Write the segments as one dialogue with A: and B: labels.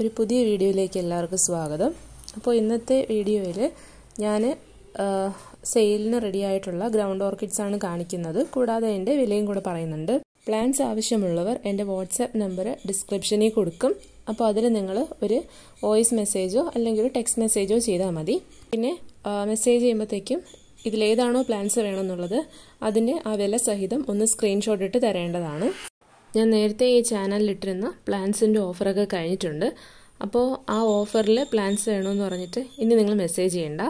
A: ഒരു പുതിയ വീഡിയോയിലേക്ക് എല്ലാവർക്കും സ്വാഗതം അപ്പോൾ ഇന്നത്തെ വീഡിയോയിൽ ഞാൻ സെയിലിന് റെഡി ആയിട്ടുള്ള ഗ്രൗണ്ട് ഓർക്കിഡ്സ് ആണ് കാണിക്കുന്നത് കൂടാതെ എൻ്റെ വിലയും കൂടെ പറയുന്നുണ്ട് പ്ലാൻസ് ആവശ്യമുള്ളവർ എൻ്റെ വാട്സാപ്പ് നമ്പർ ഡിസ്ക്രിപ്ഷനിൽ കൊടുക്കും അപ്പോൾ അതിൽ നിങ്ങൾ ഒരു വോയിസ് മെസ്സേജോ അല്ലെങ്കിൽ ഒരു ടെക്സ്റ്റ് മെസ്സേജോ ചെയ്താൽ മതി പിന്നെ മെസ്സേജ് ചെയ്യുമ്പോഴത്തേക്കും ഇതിലേതാണോ പ്ലാൻസ് വേണമെന്നുള്ളത് അതിൻ്റെ ആ വില സഹിതം ഒന്ന് സ്ക്രീൻഷോട്ട് ഇട്ട് തരേണ്ടതാണ് ഞാൻ നേരത്തെ ഈ ചാനലിലിട്ടിരുന്ന പ്ലാൻസിൻ്റെ ഓഫറൊക്കെ കഴിഞ്ഞിട്ടുണ്ട് അപ്പോൾ ആ ഓഫറിൽ പ്ലാൻസ് വേണമെന്ന് പറഞ്ഞിട്ട് ഇനി നിങ്ങൾ മെസ്സേജ് ചെയ്യണ്ട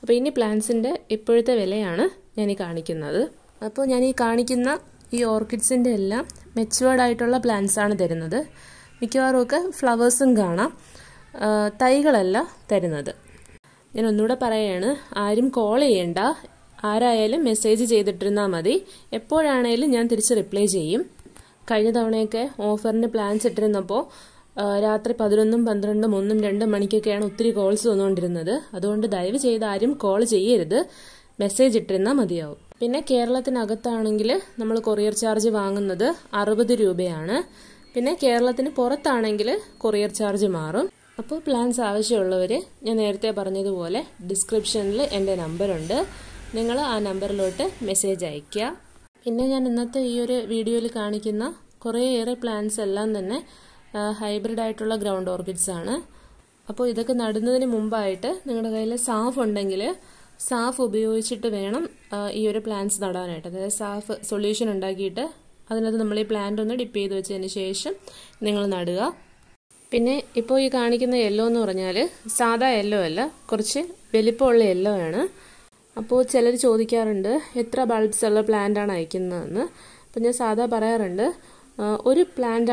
A: അപ്പോൾ ഇനി പ്ലാൻസിൻ്റെ ഇപ്പോഴത്തെ വിലയാണ് ഞാൻ ഈ കാണിക്കുന്നത് അപ്പോൾ ഞാൻ ഈ കാണിക്കുന്ന ഈ ഓർക്കിഡ്സിൻ്റെ എല്ലാം മെച്ചുവേർഡായിട്ടുള്ള ആയിട്ടുള്ള ആണ് തരുന്നത് മിക്കവാറും ഒക്കെ ഫ്ലവേഴ്സും കാണാം തൈകളല്ല തരുന്നത് ഞാൻ ഒന്നുകൂടെ പറയുകയാണ് ആരും കോൾ ചെയ്യേണ്ട ആരായാലും മെസ്സേജ് ചെയ്തിട്ടിരുന്നാൽ മതി എപ്പോഴാണേലും ഞാൻ തിരിച്ച് റിപ്ലൈ ചെയ്യും കഴിഞ്ഞ തവണയൊക്കെ ഓഫറിന് പ്ലാൻസ് ഇട്ടിരുന്നപ്പോൾ രാത്രി പതിനൊന്നും പന്ത്രണ്ടും ഒന്നും രണ്ടും മണിക്കൊക്കെയാണ് ഒത്തിരി കോൾസ് വന്നുകൊണ്ടിരുന്നത് അതുകൊണ്ട് ദയവ് ചെയ്ത് ആരും കോൾ ചെയ്യരുത് മെസ്സേജ് ഇട്ടിരുന്നാൽ മതിയാവും പിന്നെ കേരളത്തിനകത്താണെങ്കിൽ നമ്മൾ കൊറിയർ ചാർജ് വാങ്ങുന്നത് അറുപത് രൂപയാണ് പിന്നെ കേരളത്തിന് പുറത്താണെങ്കിൽ കൊറിയർ ചാർജ് മാറും അപ്പോൾ പ്ലാൻസ് ആവശ്യമുള്ളവർ ഞാൻ നേരത്തെ പറഞ്ഞതുപോലെ ഡിസ്ക്രിപ്ഷനിൽ എൻ്റെ നമ്പറുണ്ട് നിങ്ങൾ ആ നമ്പറിലോട്ട് മെസ്സേജ് അയയ്ക്കുക പിന്നെ ഞാൻ ഇന്നത്തെ ഈ ഒരു വീഡിയോയിൽ കാണിക്കുന്ന കുറേയേറെ പ്ലാന്റ്സ് എല്ലാം തന്നെ ഹൈബ്രിഡ് ആയിട്ടുള്ള ഗ്രൗണ്ട് ഓർക്കിഡ്സ് ആണ് അപ്പോൾ ഇതൊക്കെ നടുന്നതിന് മുമ്പായിട്ട് നിങ്ങളുടെ കയ്യിൽ സാഫ് ഉണ്ടെങ്കിൽ സാഫ് ഉപയോഗിച്ചിട്ട് വേണം ഈ ഒരു പ്ലാന്റ്സ് നടാനായിട്ട് അതായത് സാഫ് സൊല്യൂഷൻ ഉണ്ടാക്കിയിട്ട് അതിനകത്ത് നമ്മൾ ഈ പ്ലാന്റ് ഒന്ന് ഡിപ്പ് ചെയ്ത് വെച്ചതിന് ശേഷം നിങ്ങൾ നടുക പിന്നെ ഇപ്പോൾ ഈ കാണിക്കുന്ന യെല്ലോ എന്ന് പറഞ്ഞാൽ സാധാ യെല്ലോ അല്ല കുറച്ച് വലിപ്പമുള്ള യെല്ലോ ആണ് അപ്പോൾ ചിലർ ചോദിക്കാറുണ്ട് എത്ര ബൾബ്സ് ഉള്ള ആണ് അയക്കുന്നതെന്ന് അപ്പം ഞാൻ സാധാ പറയാറുണ്ട് ഒരു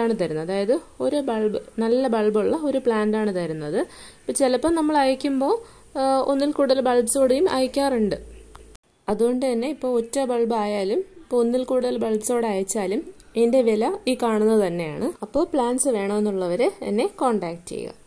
A: ആണ് തരുന്നത് അതായത് ഒരു ബൾബ് നല്ല ബൾബുള്ള ഒരു ആണ് തരുന്നത് ഇപ്പം ചിലപ്പോൾ നമ്മൾ അയക്കുമ്പോൾ ഒന്നിൽ കൂടുതൽ ബൾബ്സ് കൂടെയും അയക്കാറുണ്ട് അതുകൊണ്ട് തന്നെ ഇപ്പോൾ ഒറ്റ ബൾബ് ആയാലും ഇപ്പോൾ ഒന്നിൽ കൂടുതൽ ബൾബ്സോടെ അയച്ചാലും എൻ്റെ വില ഈ കാണുന്നത് തന്നെയാണ് അപ്പോൾ പ്ലാൻസ് വേണമെന്നുള്ളവർ എന്നെ കോണ്ടാക്ട് ചെയ്യുക